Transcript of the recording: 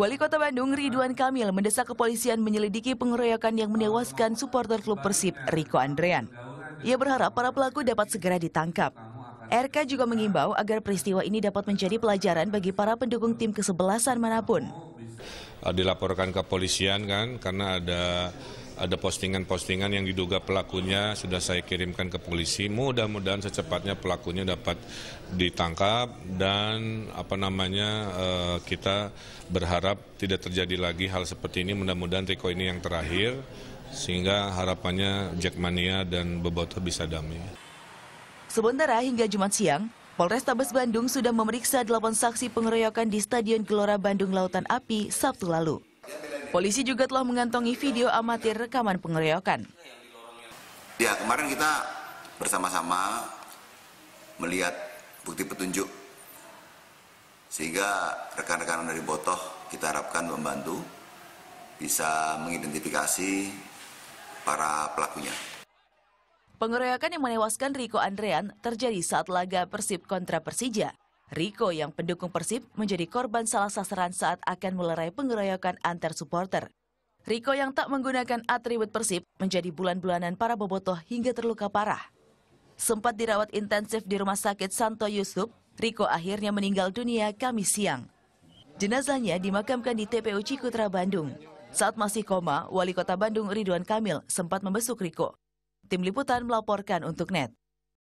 Wali Kota Bandung Ridwan Kamil mendesak kepolisian menyelidiki pengeroyokan yang menewaskan supporter klub Persib Riko Andrean. Ia berharap para pelaku dapat segera ditangkap. RK juga mengimbau agar peristiwa ini dapat menjadi pelajaran bagi para pendukung tim kesebelasan manapun. Dilaporkan ke kan karena ada ada postingan-postingan yang diduga pelakunya sudah saya kirimkan ke polisi. Mudah-mudahan secepatnya pelakunya dapat ditangkap dan apa namanya eh, kita berharap tidak terjadi lagi hal seperti ini. Mudah-mudahan Riko ini yang terakhir sehingga harapannya Jackmania dan Boboto bisa damai. Sementara hingga Jumat siang, Polrestabes Bandung sudah memeriksa delapan saksi pengeroyokan di Stadion Gelora Bandung Lautan Api Sabtu lalu. Polisi juga telah mengantongi video amatir rekaman pengeroyokan. Ya, kemarin kita bersama-sama melihat bukti petunjuk sehingga rekan-rekan dari Botoh kita harapkan membantu bisa mengidentifikasi para pelakunya. Pengeroyokan yang menewaskan Riko Andrean terjadi saat laga Persib kontra Persija. Riko yang pendukung Persib menjadi korban salah sasaran saat akan melerai pengeroyokan antar supporter. Riko yang tak menggunakan atribut Persib menjadi bulan-bulanan para bobotoh hingga terluka parah. Sempat dirawat intensif di rumah sakit Santo Yusuf, Riko akhirnya meninggal dunia Kamis siang. Jenazahnya dimakamkan di TPU Cikutra, Bandung. Saat masih koma, Wali Kota Bandung Ridwan Kamil sempat membesuk Riko. Tim Liputan melaporkan untuk NET.